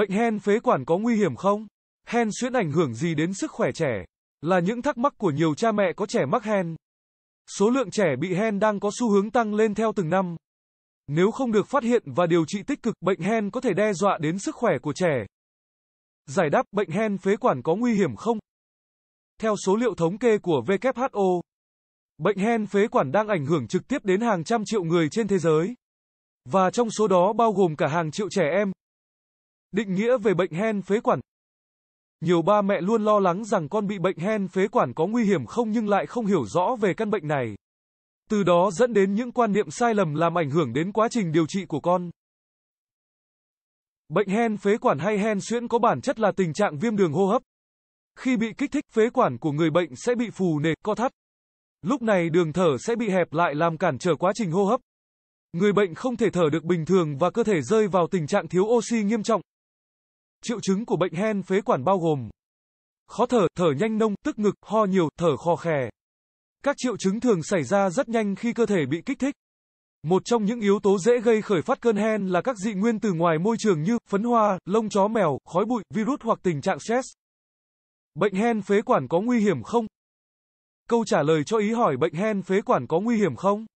Bệnh hen phế quản có nguy hiểm không? Hen suyễn ảnh hưởng gì đến sức khỏe trẻ? Là những thắc mắc của nhiều cha mẹ có trẻ mắc hen. Số lượng trẻ bị hen đang có xu hướng tăng lên theo từng năm. Nếu không được phát hiện và điều trị tích cực, bệnh hen có thể đe dọa đến sức khỏe của trẻ. Giải đáp bệnh hen phế quản có nguy hiểm không? Theo số liệu thống kê của WHO, bệnh hen phế quản đang ảnh hưởng trực tiếp đến hàng trăm triệu người trên thế giới. Và trong số đó bao gồm cả hàng triệu trẻ em, Định nghĩa về bệnh hen phế quản Nhiều ba mẹ luôn lo lắng rằng con bị bệnh hen phế quản có nguy hiểm không nhưng lại không hiểu rõ về căn bệnh này. Từ đó dẫn đến những quan niệm sai lầm làm ảnh hưởng đến quá trình điều trị của con. Bệnh hen phế quản hay hen suyễn có bản chất là tình trạng viêm đường hô hấp. Khi bị kích thích, phế quản của người bệnh sẽ bị phù nề, co thắt. Lúc này đường thở sẽ bị hẹp lại làm cản trở quá trình hô hấp. Người bệnh không thể thở được bình thường và cơ thể rơi vào tình trạng thiếu oxy nghiêm trọng. Triệu chứng của bệnh hen phế quản bao gồm khó thở, thở nhanh nông, tức ngực, ho nhiều, thở khò khè. Các triệu chứng thường xảy ra rất nhanh khi cơ thể bị kích thích. Một trong những yếu tố dễ gây khởi phát cơn hen là các dị nguyên từ ngoài môi trường như phấn hoa, lông chó mèo, khói bụi, virus hoặc tình trạng stress. Bệnh hen phế quản có nguy hiểm không? Câu trả lời cho ý hỏi bệnh hen phế quản có nguy hiểm không?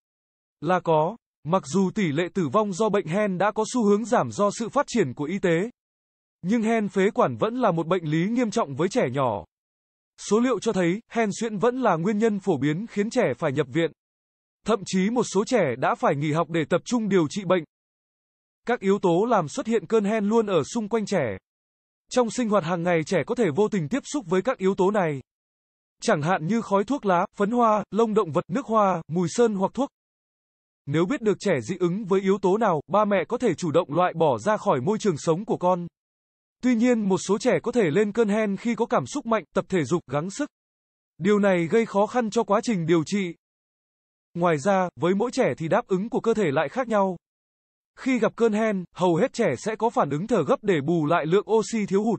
Là có. Mặc dù tỷ lệ tử vong do bệnh hen đã có xu hướng giảm do sự phát triển của y tế, nhưng hen phế quản vẫn là một bệnh lý nghiêm trọng với trẻ nhỏ. Số liệu cho thấy, hen suyễn vẫn là nguyên nhân phổ biến khiến trẻ phải nhập viện. Thậm chí một số trẻ đã phải nghỉ học để tập trung điều trị bệnh. Các yếu tố làm xuất hiện cơn hen luôn ở xung quanh trẻ. Trong sinh hoạt hàng ngày trẻ có thể vô tình tiếp xúc với các yếu tố này. Chẳng hạn như khói thuốc lá, phấn hoa, lông động vật nước hoa, mùi sơn hoặc thuốc. Nếu biết được trẻ dị ứng với yếu tố nào, ba mẹ có thể chủ động loại bỏ ra khỏi môi trường sống của con. Tuy nhiên một số trẻ có thể lên cơn hen khi có cảm xúc mạnh, tập thể dục, gắng sức. Điều này gây khó khăn cho quá trình điều trị. Ngoài ra, với mỗi trẻ thì đáp ứng của cơ thể lại khác nhau. Khi gặp cơn hen, hầu hết trẻ sẽ có phản ứng thở gấp để bù lại lượng oxy thiếu hụt.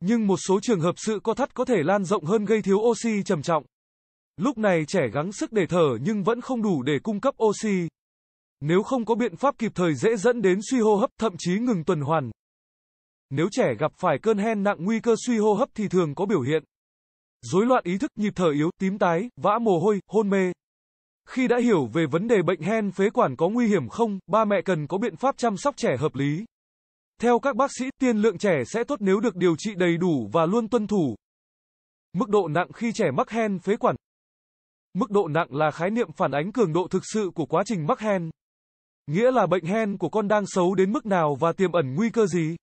Nhưng một số trường hợp sự co thắt có thể lan rộng hơn gây thiếu oxy trầm trọng. Lúc này trẻ gắng sức để thở nhưng vẫn không đủ để cung cấp oxy. Nếu không có biện pháp kịp thời dễ dẫn đến suy hô hấp, thậm chí ngừng tuần hoàn. Nếu trẻ gặp phải cơn hen nặng nguy cơ suy hô hấp thì thường có biểu hiện rối loạn ý thức, nhịp thở yếu, tím tái, vã mồ hôi, hôn mê. Khi đã hiểu về vấn đề bệnh hen phế quản có nguy hiểm không, ba mẹ cần có biện pháp chăm sóc trẻ hợp lý. Theo các bác sĩ, tiên lượng trẻ sẽ tốt nếu được điều trị đầy đủ và luôn tuân thủ. Mức độ nặng khi trẻ mắc hen phế quản. Mức độ nặng là khái niệm phản ánh cường độ thực sự của quá trình mắc hen. Nghĩa là bệnh hen của con đang xấu đến mức nào và tiềm ẩn nguy cơ gì?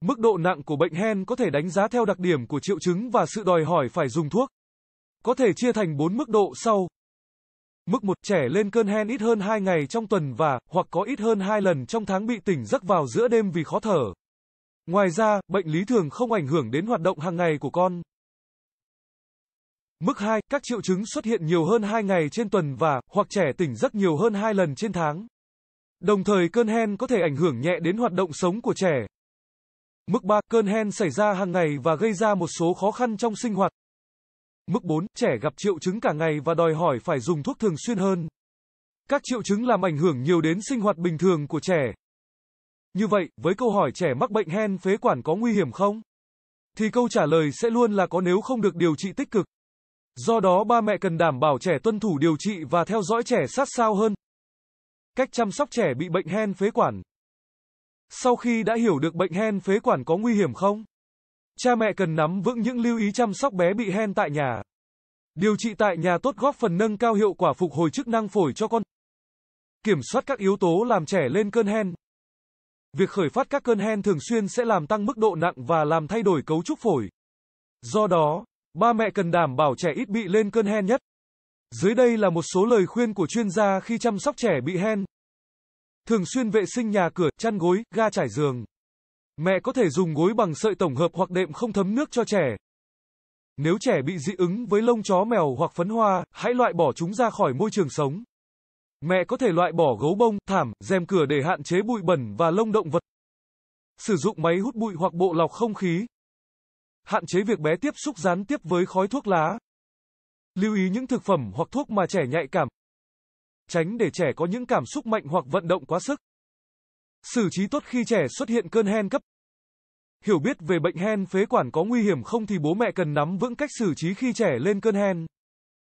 Mức độ nặng của bệnh hen có thể đánh giá theo đặc điểm của triệu chứng và sự đòi hỏi phải dùng thuốc. Có thể chia thành 4 mức độ sau. Mức 1 trẻ lên cơn hen ít hơn 2 ngày trong tuần và hoặc có ít hơn 2 lần trong tháng bị tỉnh giấc vào giữa đêm vì khó thở. Ngoài ra, bệnh lý thường không ảnh hưởng đến hoạt động hàng ngày của con. Mức 2, các triệu chứng xuất hiện nhiều hơn 2 ngày trên tuần và hoặc trẻ tỉnh giấc nhiều hơn 2 lần trên tháng. Đồng thời cơn hen có thể ảnh hưởng nhẹ đến hoạt động sống của trẻ, Mức 3, cơn hen xảy ra hàng ngày và gây ra một số khó khăn trong sinh hoạt. Mức 4, trẻ gặp triệu chứng cả ngày và đòi hỏi phải dùng thuốc thường xuyên hơn. Các triệu chứng làm ảnh hưởng nhiều đến sinh hoạt bình thường của trẻ. Như vậy, với câu hỏi trẻ mắc bệnh hen phế quản có nguy hiểm không? Thì câu trả lời sẽ luôn là có nếu không được điều trị tích cực. Do đó ba mẹ cần đảm bảo trẻ tuân thủ điều trị và theo dõi trẻ sát sao hơn. Cách chăm sóc trẻ bị bệnh hen phế quản sau khi đã hiểu được bệnh hen phế quản có nguy hiểm không? Cha mẹ cần nắm vững những lưu ý chăm sóc bé bị hen tại nhà. Điều trị tại nhà tốt góp phần nâng cao hiệu quả phục hồi chức năng phổi cho con. Kiểm soát các yếu tố làm trẻ lên cơn hen. Việc khởi phát các cơn hen thường xuyên sẽ làm tăng mức độ nặng và làm thay đổi cấu trúc phổi. Do đó, ba mẹ cần đảm bảo trẻ ít bị lên cơn hen nhất. Dưới đây là một số lời khuyên của chuyên gia khi chăm sóc trẻ bị hen thường xuyên vệ sinh nhà cửa, chăn gối, ga trải giường. Mẹ có thể dùng gối bằng sợi tổng hợp hoặc đệm không thấm nước cho trẻ. Nếu trẻ bị dị ứng với lông chó mèo hoặc phấn hoa, hãy loại bỏ chúng ra khỏi môi trường sống. Mẹ có thể loại bỏ gấu bông, thảm, rèm cửa để hạn chế bụi bẩn và lông động vật. Sử dụng máy hút bụi hoặc bộ lọc không khí. Hạn chế việc bé tiếp xúc gián tiếp với khói thuốc lá. Lưu ý những thực phẩm hoặc thuốc mà trẻ nhạy cảm, tránh để trẻ có những cảm xúc mạnh hoặc vận động quá sức. Xử trí tốt khi trẻ xuất hiện cơn hen cấp. Hiểu biết về bệnh hen phế quản có nguy hiểm không thì bố mẹ cần nắm vững cách xử trí khi trẻ lên cơn hen.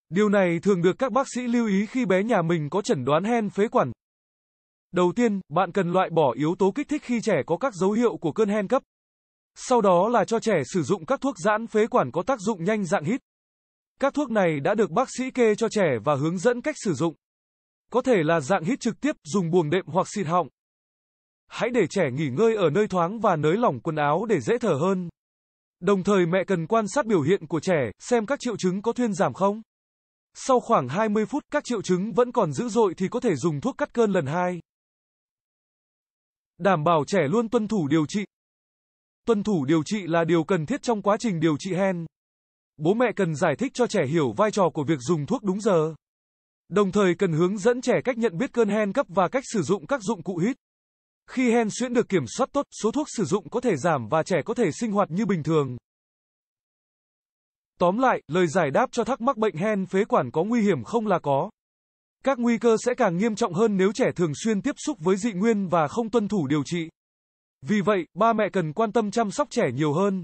Điều này thường được các bác sĩ lưu ý khi bé nhà mình có chẩn đoán hen phế quản. Đầu tiên, bạn cần loại bỏ yếu tố kích thích khi trẻ có các dấu hiệu của cơn hen cấp. Sau đó là cho trẻ sử dụng các thuốc giãn phế quản có tác dụng nhanh dạng hít. Các thuốc này đã được bác sĩ kê cho trẻ và hướng dẫn cách sử dụng. Có thể là dạng hít trực tiếp, dùng buồng đệm hoặc xịt họng. Hãy để trẻ nghỉ ngơi ở nơi thoáng và nới lỏng quần áo để dễ thở hơn. Đồng thời mẹ cần quan sát biểu hiện của trẻ, xem các triệu chứng có thuyên giảm không. Sau khoảng 20 phút, các triệu chứng vẫn còn dữ dội thì có thể dùng thuốc cắt cơn lần hai. Đảm bảo trẻ luôn tuân thủ điều trị. Tuân thủ điều trị là điều cần thiết trong quá trình điều trị hen. Bố mẹ cần giải thích cho trẻ hiểu vai trò của việc dùng thuốc đúng giờ. Đồng thời cần hướng dẫn trẻ cách nhận biết cơn hen cấp và cách sử dụng các dụng cụ hít. Khi hen suyễn được kiểm soát tốt, số thuốc sử dụng có thể giảm và trẻ có thể sinh hoạt như bình thường. Tóm lại, lời giải đáp cho thắc mắc bệnh hen phế quản có nguy hiểm không là có. Các nguy cơ sẽ càng nghiêm trọng hơn nếu trẻ thường xuyên tiếp xúc với dị nguyên và không tuân thủ điều trị. Vì vậy, ba mẹ cần quan tâm chăm sóc trẻ nhiều hơn.